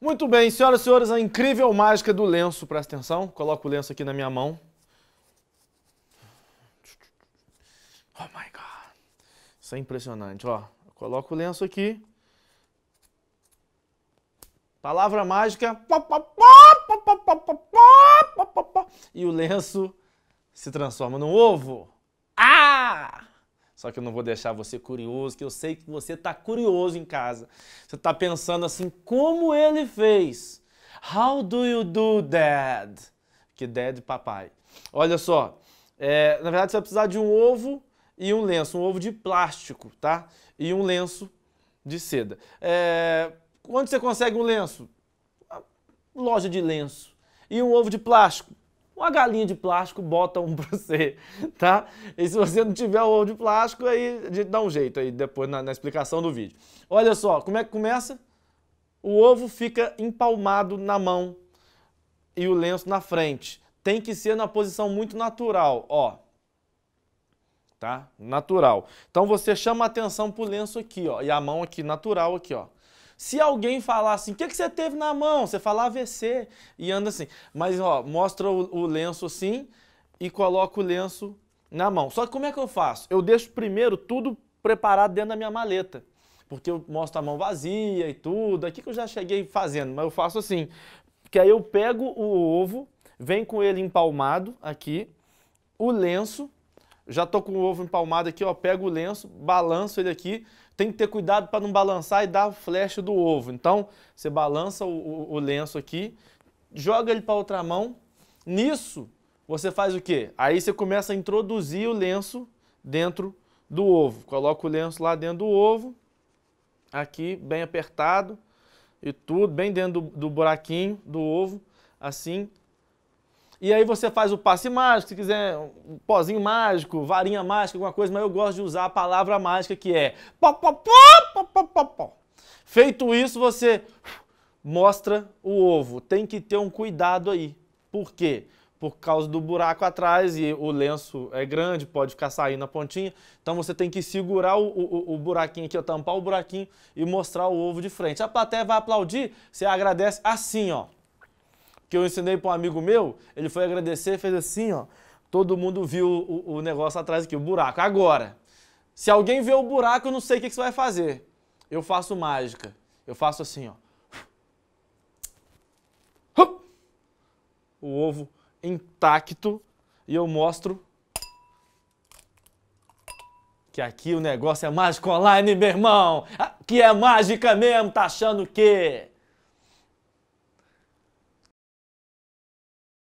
Muito bem, senhoras e senhores, a incrível mágica do lenço, presta atenção. Coloco o lenço aqui na minha mão. Oh my God. Isso é impressionante, ó. Coloco o lenço aqui. Palavra mágica. E o lenço se transforma num ovo. Só que eu não vou deixar você curioso, que eu sei que você está curioso em casa. Você está pensando assim, como ele fez? How do you do dad? Que dad papai. Olha só, é, na verdade você vai precisar de um ovo e um lenço, um ovo de plástico, tá? E um lenço de seda. É, onde você consegue um lenço? Loja de lenço. E um ovo de plástico? uma galinha de plástico bota um pra você, tá? E se você não tiver o ovo de plástico, aí a gente dá um jeito aí depois na, na explicação do vídeo. Olha só, como é que começa? O ovo fica empalmado na mão e o lenço na frente. Tem que ser na posição muito natural, ó tá? Natural. Então você chama atenção pro lenço aqui, ó, e a mão aqui natural aqui, ó. Se alguém falar assim, o que, que você teve na mão? Você fala AVC e anda assim. Mas, ó, mostra o, o lenço assim e coloca o lenço na mão. Só que como é que eu faço? Eu deixo primeiro tudo preparado dentro da minha maleta porque eu mostro a mão vazia e tudo. Aqui que eu já cheguei fazendo, mas eu faço assim, que aí eu pego o ovo, vem com ele empalmado aqui, o lenço, já tô com o ovo empalmado aqui, ó, pego o lenço, balanço ele aqui. Tem que ter cuidado para não balançar e dar o flash do ovo. Então, você balança o, o, o lenço aqui, joga ele para outra mão. Nisso, você faz o quê? Aí você começa a introduzir o lenço dentro do ovo. Coloca o lenço lá dentro do ovo, aqui bem apertado e tudo, bem dentro do, do buraquinho do ovo, assim. E aí você faz o passe mágico, se quiser um pozinho mágico, varinha mágica, alguma coisa, mas eu gosto de usar a palavra mágica que é pó, pó, pó, pó, pó, pó. Feito isso, você mostra o ovo. Tem que ter um cuidado aí. Por quê? Por causa do buraco atrás e o lenço é grande, pode ficar saindo a pontinha. Então você tem que segurar o, o, o buraquinho aqui, tampar o buraquinho e mostrar o ovo de frente. A plateia vai aplaudir, você agradece assim, ó que eu ensinei para um amigo meu, ele foi agradecer e fez assim, ó. Todo mundo viu o, o, negócio atrás aqui, o buraco. Agora, se alguém vê o buraco, eu não sei o que, que você vai fazer. Eu faço mágica. Eu faço assim, ó. O ovo intacto e eu mostro que aqui o negócio é mágico online, meu irmão. Ah, que é mágica mesmo, tá achando o quê?